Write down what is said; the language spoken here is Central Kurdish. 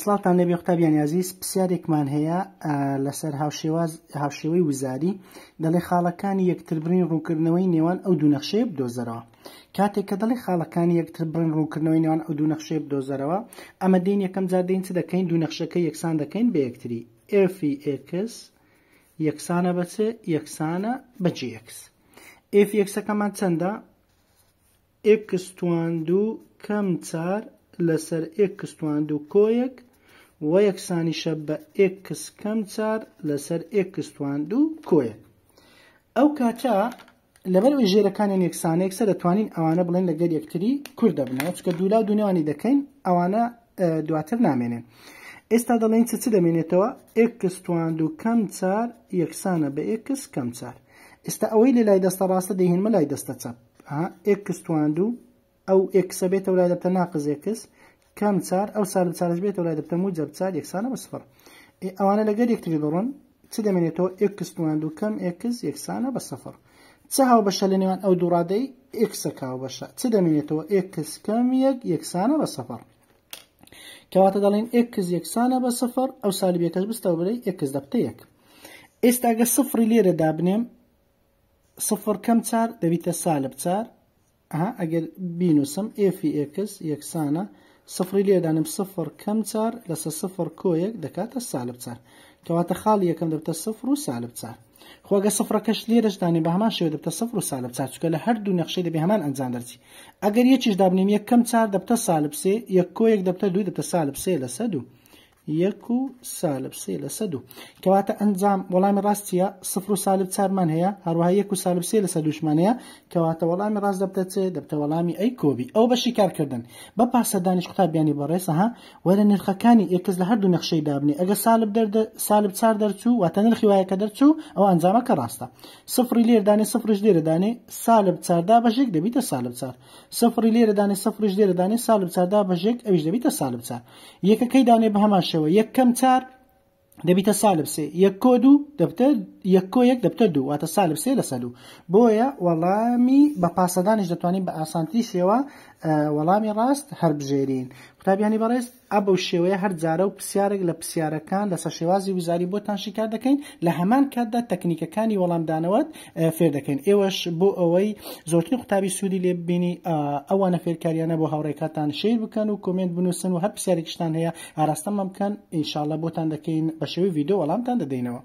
سڵاتان لەبێ قوتابیان یازیز پرسیارێکمان هەیە لەسەر هاوشێوەی وزاری دەڵێ خاڵەکانی یەکتربرین ڕووکردنەوەی نێوان ئەو دوو نەخشەیە بدۆزەرەوە کاتێک کە دەڵی خاڵەکانی یەکتربرن ڕووکردنەوەی نێوان ئەو دوو نەخشەیە بدۆزەرەوە ئەمە دین یەکەم زادەین چ دەکەین دوو نەخشەکە یەکسان دەکەین بە یەکتری ئفی ئکس یەکسانە بەچ یەکسانە بەجیکس ئف یەکسەکەمان چەندە ئکس توان دوو کەم چار لەسەر ئێک کستواند و کۆیەک و یەکسانیشە بە ئێک کس کەم چار لەسەر ئێک کستواند و کۆیەک ئەو کاتا لەبەر ژێرەکانی یەکسانەیەک سەر دەتوانین ئەوانە بڵێن لەگەر یەکتری کوور دەبنەوە چکە دوولا دونیوانی دەکەین ئەوانە دواتر نامێنێن. ئێستا دەڵێن چ چی دەمێنێتەوە ئێکستواند و کەم چار یەکسانە بە ئێکس کەم چار ئێستا ئەوەی لە لای دەستە ڕاستە دەهێنمە لای دەستە چەپ ئێکستواند و ئەو ئێکسە بێتە ولای دەبتە ناقز ئێکس کەم چار ئەو سال چارش بێتە ولای دەبتە و جەبچار یەکسانە بەسفر ئەوانە لەگەر یەکتری دەڕۆن چ دەمێنێتەوە ئێکسوان و کەم ئێکس یەکسانە بە سەفر چ هاو بەشە لە نێوان ئەو دوڕادەی ئێکسە کاو بەشە چ دەمێنێتەوە ئێکس کەم یەک یەکسانە بە سەفر کەواتە دەڵێن ئێکس یەکسانە بە سەفر ئەو سالی بێکەش بستە بەی ئێکس دەبتە یەک ئێستاگە سفری لێرە دابنێم سفر کەم چار دەبیتە سالب چار ئەها ئەگەر بینوسم ئفی ئکس یەکسانە سفری لێدانم سفر کەم چار لەسە سفر کۆیەک دەکاتە سالب چار کەواتە خاڵی یەکەم دەبتە سفر و سالب چار خۆگە سفرەکەش لێرەشدانی بە هەمان شێوە دەبتە سفر و سالب چار چکە لە هەردوو نەخشەی دەبێ هەمان ئەنجام دەرچی ئەگەر یەکیش دابنیم یەکەم چار دەبتە سالب سێ یەک کۆیەک دەبتە دوو دەبتە سالب سێ لەسە دوو یەک و سالب سێ لە سەد و کەواتە ئەنجام وەڵامی ڕاستیە سفر و سالب چارمان هەیە هەروە یەک و سالب سێ لە سە دوشمانەیە کەواتە وەڵامی ڕاست دەبدەچێ دەبتە وەڵامی ئەی کۆبی ئەو بەشی کارکردن بە پاسەدانیش قوتابیانی بەڕێسەها وەرە نرخەکانی یەکز لە هەردوو نەخشەی دابنی ئەگە سالب سالب چار دەرچوو واتە نرخی وایەکە دەرچوو ئەو ئەنجامەکە ڕاستە سفری لێردانی سفرش لێرەدانێ سالب چاردا بەژێک دەبیتە سالب چار سفری لێرەدانی سفرش لێرەدانی سالب چاردا بەژێک ئەویش دەبیتە سالب چار یەکەکەی دانێ بە هەمان شێ پێشەوە یەکەم چار دەبیتە سالبسێ یەک کۆ دوو دەبتە یەک کۆ یەک دەبتە دوو واتە سالبسێ لە سەلو بۆیە وەڵامی بە پاسەدانش دەتوانین بە ئاسانتی شێوە وەڵامی ڕاست هەربژێرین قوتابیانی بەڕێز ئا بەو شێوەیە هەر جارە و پرسیارێک لە پرسیارەکان لەسەر شێوازی وزاری بۆتان شکار دەکەین لە هەمان کاتدا تەکنیکەکانی وەڵامدانەوەت فێر دەکەین ئێوەش بۆ ئەوەی زۆرترین قوتابی سوودی لێ ببینی ئەوانە فێرکاریانە بۆ هاوڕێکاتان شیر بکەن و کمنت بنووسن و هەر پرسیارێکشتان هەیە ئاراستەمان بکەن ئینشاالله بۆتان دەکەین بە شێوی یددیو وەڵامتان دەدەینەوە.